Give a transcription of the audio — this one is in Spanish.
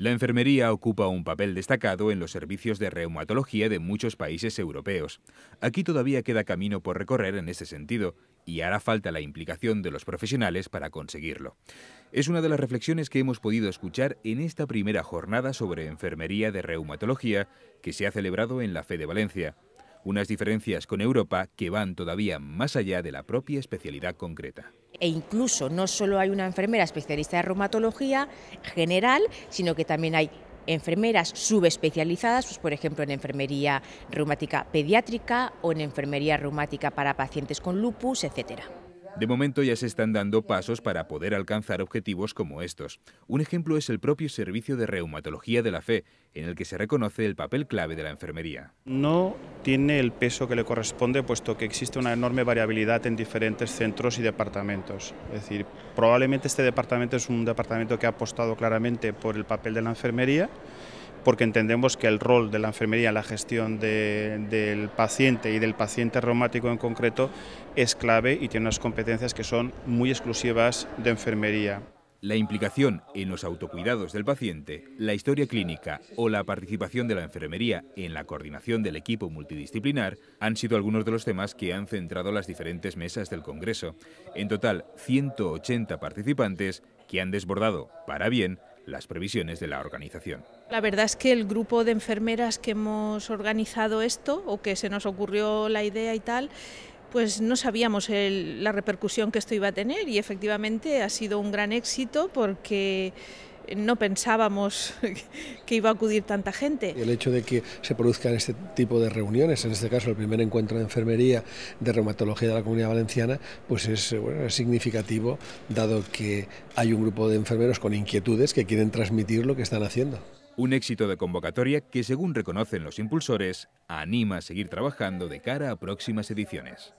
La enfermería ocupa un papel destacado en los servicios de reumatología de muchos países europeos. Aquí todavía queda camino por recorrer en ese sentido y hará falta la implicación de los profesionales para conseguirlo. Es una de las reflexiones que hemos podido escuchar en esta primera jornada sobre enfermería de reumatología que se ha celebrado en la FE de Valencia. Unas diferencias con Europa que van todavía más allá de la propia especialidad concreta e incluso no solo hay una enfermera especialista de reumatología general, sino que también hay enfermeras subespecializadas, pues por ejemplo en enfermería reumática pediátrica o en enfermería reumática para pacientes con lupus, etcétera. De momento ya se están dando pasos para poder alcanzar objetivos como estos. Un ejemplo es el propio servicio de reumatología de la fe, en el que se reconoce el papel clave de la enfermería. No tiene el peso que le corresponde, puesto que existe una enorme variabilidad en diferentes centros y departamentos. Es decir, probablemente este departamento es un departamento que ha apostado claramente por el papel de la enfermería porque entendemos que el rol de la enfermería en la gestión del paciente y del paciente reumático en concreto es clave y tiene unas competencias que son muy exclusivas de enfermería. La implicación en los autocuidados del paciente, la historia clínica o la participación de la enfermería en la coordinación del equipo multidisciplinar han sido algunos de los temas que han centrado las diferentes mesas del Congreso. En total, 180 participantes que han desbordado, para bien, las previsiones de la organización. La verdad es que el grupo de enfermeras que hemos organizado esto, o que se nos ocurrió la idea y tal, pues no sabíamos la repercusión que esto iba a tener y efectivamente ha sido un gran éxito porque no pensábamos que iba a acudir tanta gente. El hecho de que se produzcan este tipo de reuniones, en este caso el primer encuentro de enfermería de reumatología de la Comunidad Valenciana, pues es, es significativo dado que hay un grupo de enfermeros con inquietudes que quieren transmitir lo que están haciendo. Un éxito de convocatoria que, según reconocen los impulsores, anima a seguir trabajando de cara a próximas ediciones.